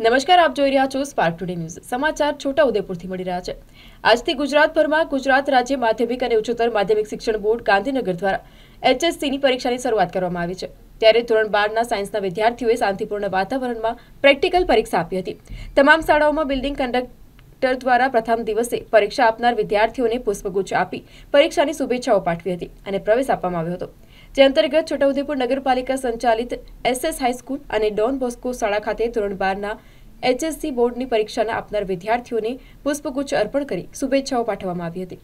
નમસ્કાર આપ જોઈ રહ્યા છો સ્પાર્ક ટુડે ન્યૂઝ સમાચાર છોટા ઉદેપુરથી મળી રહ્યા છે આજથી ગુજરાતભરમાં ગુજરાત રાજ્ય માધ્યમિક અને ઉચ્ચતર માધ્યમિક શિક્ષણ બોર્ડ ગાંધીનગર દ્વારા એચએસસીની પરીક્ષાની શરૂઆત કરવામાં આવી છે ત્યારે ધોરણ બારના સાયન્સના વિદ્યાર્થીઓએ શાંતિપૂર્ણ વાતાવરણમાં પ્રેક્ટિકલ પરીક્ષા આપી હતી તમામ શાળાઓમાં બિલ્ડિંગ કંડક્ટર દ્વારા પ્રથમ દિવસે પરીક્ષા આપનાર વિદ્યાર્થીઓને પુષ્પગુચ્છ આપી પરીક્ષાની શુભેચ્છાઓ પાઠવી હતી અને પ્રવેશ આપવામાં આવ્યો હતો જે અંતર્ગત છોટાઉદેપુર નગરપાલિકા સંચાલિત એસએસ હાઈસ્કૂલ અને ડોન બોસ્કો શાળા ખાતે ધોરણ બારના એચએસસી બોર્ડની પરીક્ષાના આપનાર વિદ્યાર્થીઓને પુષ્પગુચ્છ અર્પણ કરી શુભેચ્છાઓ પાઠવવામાં આવી હતી